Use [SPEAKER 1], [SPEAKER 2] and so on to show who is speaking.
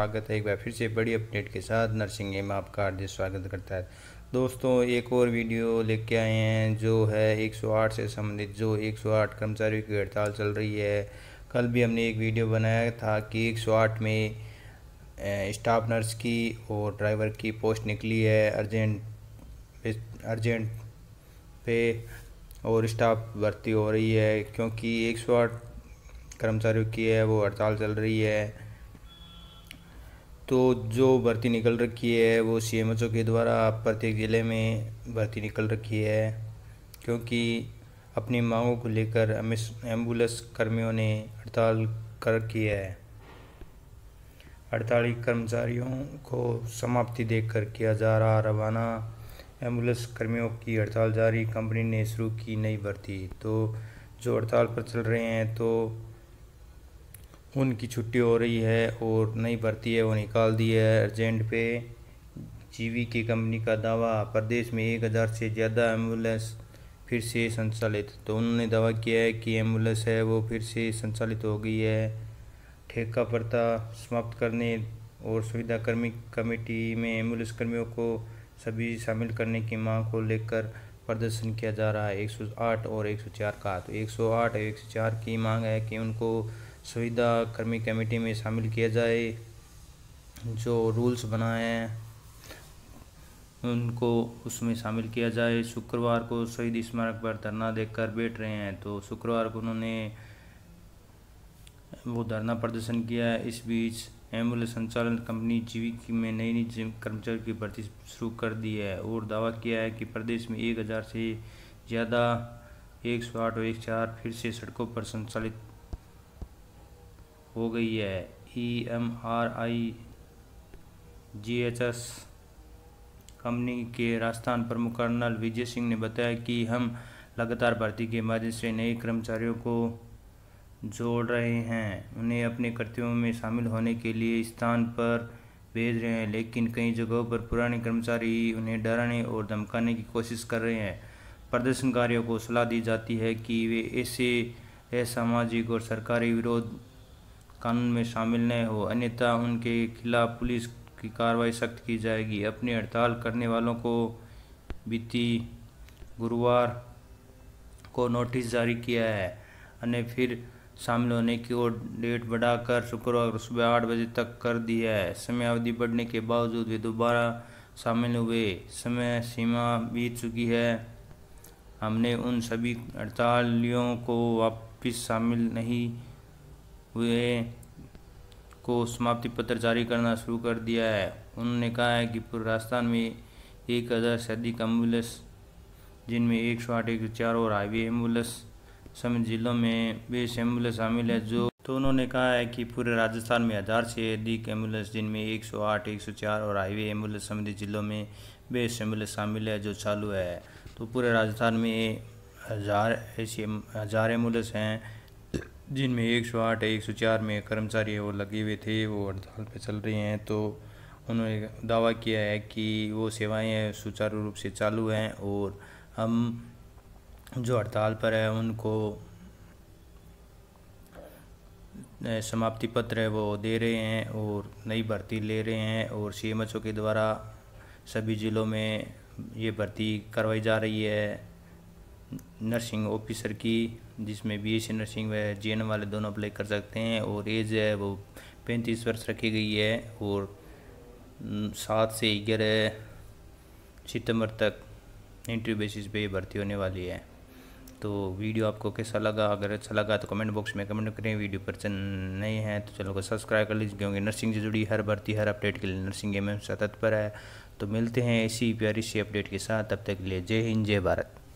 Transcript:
[SPEAKER 1] स्वागत है एक बार फिर से बड़ी अपडेट के साथ नर्सिंग एम आपका हार्दिक स्वागत करता है दोस्तों एक और वीडियो लेके आए हैं जो है 108 से संबंधित जो 108 कर्मचारियों की हड़ताल चल रही है कल भी हमने एक वीडियो बनाया था कि 108 में स्टाफ नर्स की और ड्राइवर की पोस्ट निकली है अर्जेंट अर्जेंट पे और स्टाफ भर्ती हो रही है क्योंकि 108 कर्मचारियों की है वो हड़ताल चल रही है तो जो भर्ती निकल रखी है वो सी एम के द्वारा प्रत्येक ज़िले में भर्ती निकल रखी है क्योंकि अपनी मांगों को लेकर एम्बुलेंस कर्मियों ने हड़ताल कर रखी है हड़ताली कर्मचारियों को समाप्ति कर किया जा रहा रवाना एम्बुलेंस कर्मियों की हड़ताल जारी कंपनी ने शुरू की नई भर्ती तो जो हड़ताल पर चल रहे हैं तो उनकी छुट्टी हो रही है और नहीं भर्ती है वो निकाल दी है अर्जेंट पे जीवी की कंपनी का दावा प्रदेश में एक हज़ार से ज़्यादा एम्बुलेंस फिर से संचालित तो उन्होंने दावा किया है कि एम्बुलेंस है वो फिर से संचालित हो गई है ठेका प्रथा समाप्त करने और सुविधा कर्मी कमेटी में एम्बुलेंस कर्मियों को सभी शामिल करने की मांग को लेकर प्रदर्शन किया जा रहा है 108 और 104 का तो 108 और 104 की मांग है कि उनको सुविधा कर्मी कमेटी में शामिल किया जाए जो रूल्स बनाए हैं उनको उसमें शामिल किया जाए शुक्रवार को शहीद स्मारक पर धरना देकर बैठ रहे हैं तो शुक्रवार को उन्होंने वो धरना प्रदर्शन किया है इस बीच एम्बुलेंस संचालन कंपनी जीवी में नई नई कर्मचारी की भर्ती शुरू कर दी है और दावा किया है कि प्रदेश में एक हज़ार से ज़्यादा एक सौ आठ और एक चार फिर से सड़कों पर संचालित हो गई है E M R I G H S company के राजस्थान प्रमुख कर्नल विजय सिंह ने बताया कि हम लगातार भर्ती के माध्यम से नए कर्मचारियों को जोड़ रहे हैं उन्हें अपने कर्तव्यों में शामिल होने के लिए स्थान पर भेज रहे हैं लेकिन कई जगहों पर पुराने कर्मचारी उन्हें डराने और धमकाने की कोशिश कर रहे हैं प्रदर्शनकारियों को सलाह दी जाती है कि वे ऐसे असामाजिक और सरकारी विरोध कानून में शामिल न हो अन्यथा उनके खिलाफ पुलिस की कार्रवाई सख्त की जाएगी अपनी हड़ताल करने वालों को बीती गुरुवार को नोटिस जारी किया है अन्य फिर शामिल होने की ओर डेट बढ़ाकर शुक्रवार सुबह आठ बजे तक कर दिया है समय अवधि बढ़ने के बावजूद वे दोबारा शामिल हुए समय सीमा बीत चुकी है हमने उन सभी हड़तालियों को वापस शामिल नहीं हुए को समाप्ति पत्र जारी करना शुरू कर दिया है उन्होंने कहा है कि पूरे राजस्थान में एक हज़ार से अधिक एम्बुलेंस जिनमें एक सौ आठ एक सौ चार और हाईवे एम्बुलेंस समेत जिलों में बीस एम्बुलेंस शामिल है जो तो उन्होंने कहा है कि पूरे राजस्थान में हज़ार से अधिक एम्बुलेंस जिनमें एक सौ आठ एक सौ चार और हाईवे एम्बुलेंस समिति जिलों में बेस एम्बुलेंस शामिल है जो चालू है तो पूरे राजस्थान में हज़ार ऐसी हज़ार एम्बुलेंस हैं जिनमें एक सौ आठ एक सौ चार में कर्मचारी वो लगे हुए थे वो हड़ताल पर चल रहे हैं तो उन्होंने दावा किया है कि वो सेवाएं सुचारू रूप से चालू हैं और हम जो हड़ताल पर है उनको समाप्ति पत्र है वो दे रहे हैं और नई भर्ती ले रहे हैं और सी एम के द्वारा सभी ज़िलों में ये भर्ती करवाई जा रही है नर्सिंग ऑफिसर की जिसमें बी एस सी नर्सिंग व जे एन वाले दोनों अप्लाई कर सकते हैं और एज है वो पैंतीस वर्ष रखी गई है और सात से ग्यारह सितंबर तक इंटरव्यू बेसिस पे भर्ती होने वाली है तो वीडियो आपको कैसा लगा अगर अच्छा लगा तो कमेंट बॉक्स में कमेंट करें वीडियो पर नहीं है तो चैनल को सब्सक्राइब कर लीजिए क्योंकि नर्सिंग से जुड़ी हर भर्ती हर अपडेट के लिए नर्सिंग एम एम पर है तो मिलते हैं इसी प्यारी सी अपडेट के साथ तब तक के लिए जय हिंद जय भारत